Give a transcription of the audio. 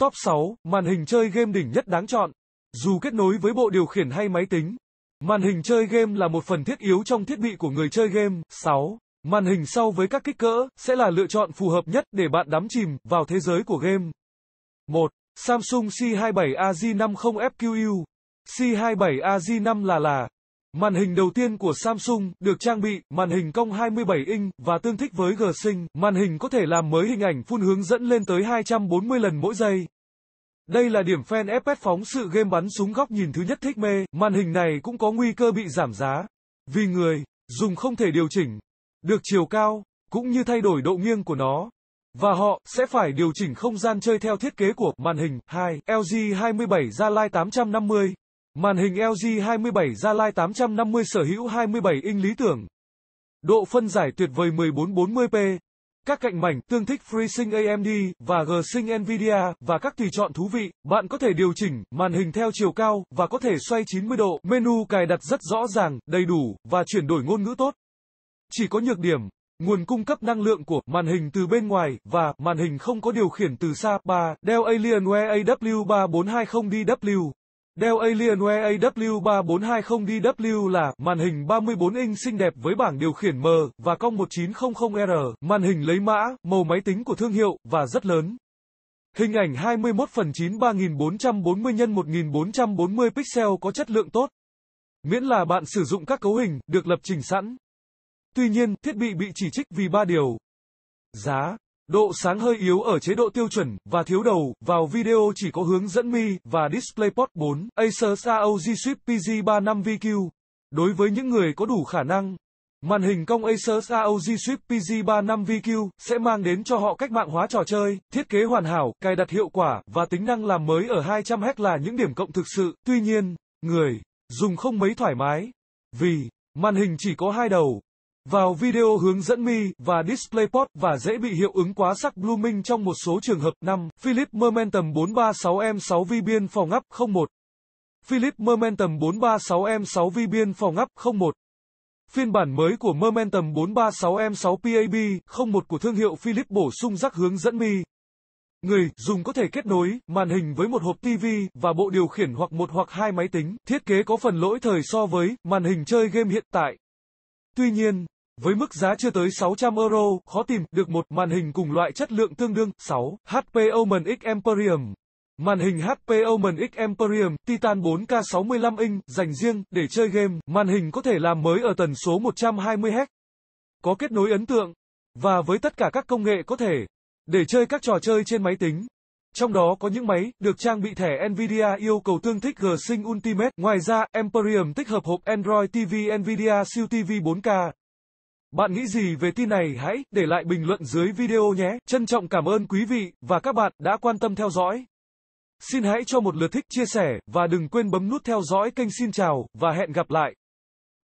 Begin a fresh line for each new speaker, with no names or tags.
Top 6, màn hình chơi game đỉnh nhất đáng chọn. Dù kết nối với bộ điều khiển hay máy tính, màn hình chơi game là một phần thiết yếu trong thiết bị của người chơi game. 6. Màn hình sau với các kích cỡ sẽ là lựa chọn phù hợp nhất để bạn đắm chìm vào thế giới của game. 1. Samsung C27AG50FQU C27AG5 là là Màn hình đầu tiên của Samsung được trang bị màn hình cong 27 inch và tương thích với G-Sync. Màn hình có thể làm mới hình ảnh phun hướng dẫn lên tới 240 lần mỗi giây. Đây là điểm fan FPS phóng sự game bắn súng góc nhìn thứ nhất thích mê. Màn hình này cũng có nguy cơ bị giảm giá vì người dùng không thể điều chỉnh được chiều cao cũng như thay đổi độ nghiêng của nó và họ sẽ phải điều chỉnh không gian chơi theo thiết kế của màn hình 2 LG 27 ra lai 850 Màn hình LG 27 Gia Lai 850 sở hữu 27 inch lý tưởng. Độ phân giải tuyệt vời 1440p. Các cạnh mảnh tương thích FreeSync AMD và G-Sync Nvidia và các tùy chọn thú vị, bạn có thể điều chỉnh màn hình theo chiều cao và có thể xoay 90 độ. Menu cài đặt rất rõ ràng, đầy đủ và chuyển đổi ngôn ngữ tốt. Chỉ có nhược điểm, nguồn cung cấp năng lượng của màn hình từ bên ngoài và màn hình không có điều khiển từ xa. 3. Dell Alienware AW3420DW Dell Alienware AW3420DW là màn hình 34 inch xinh đẹp với bảng điều khiển M và cong 1900R, màn hình lấy mã, màu máy tính của thương hiệu và rất lớn. Hình ảnh 21 phần 9 3440 x 1440 pixel có chất lượng tốt. Miễn là bạn sử dụng các cấu hình được lập trình sẵn. Tuy nhiên, thiết bị bị chỉ trích vì ba điều. Giá Độ sáng hơi yếu ở chế độ tiêu chuẩn và thiếu đầu, vào video chỉ có hướng dẫn Mi và DisplayPort 4, Acer ROG Swift PG35VQ. Đối với những người có đủ khả năng, màn hình cong Acer ROG Swift PG35VQ sẽ mang đến cho họ cách mạng hóa trò chơi, thiết kế hoàn hảo, cài đặt hiệu quả và tính năng làm mới ở 200 h là những điểm cộng thực sự. Tuy nhiên, người dùng không mấy thoải mái vì màn hình chỉ có hai đầu vào video hướng dẫn Mi và DisplayPort và dễ bị hiệu ứng quá sắc blooming trong một số trường hợp. 5. Philip Momentum 436 m 6 Vi biên phòng ngắp 01 Philip Momentum 436 m 6 Vi biên phòng ngắp 01 Phiên bản mới của Momentum 436M6PAB 01 của thương hiệu Philip bổ sung rắc hướng dẫn Mi. Người dùng có thể kết nối màn hình với một hộp TV và bộ điều khiển hoặc một hoặc hai máy tính. Thiết kế có phần lỗi thời so với màn hình chơi game hiện tại. Tuy nhiên, với mức giá chưa tới 600 euro, khó tìm được một màn hình cùng loại chất lượng tương đương 6 HP Omen X Emporium. Màn hình HP Omen X Emporium Titan 4K 65 inch dành riêng để chơi game, màn hình có thể làm mới ở tần số 120Hz. Có kết nối ấn tượng và với tất cả các công nghệ có thể để chơi các trò chơi trên máy tính trong đó có những máy được trang bị thẻ NVIDIA yêu cầu tương thích G-Sync Ultimate. Ngoài ra, Emperium tích hợp hộp Android TV NVIDIA siêu TV 4K. Bạn nghĩ gì về tin này hãy để lại bình luận dưới video nhé. Trân trọng cảm ơn quý vị và các bạn đã quan tâm theo dõi. Xin hãy cho một lượt thích chia sẻ và đừng quên bấm nút theo dõi kênh xin chào và hẹn gặp lại.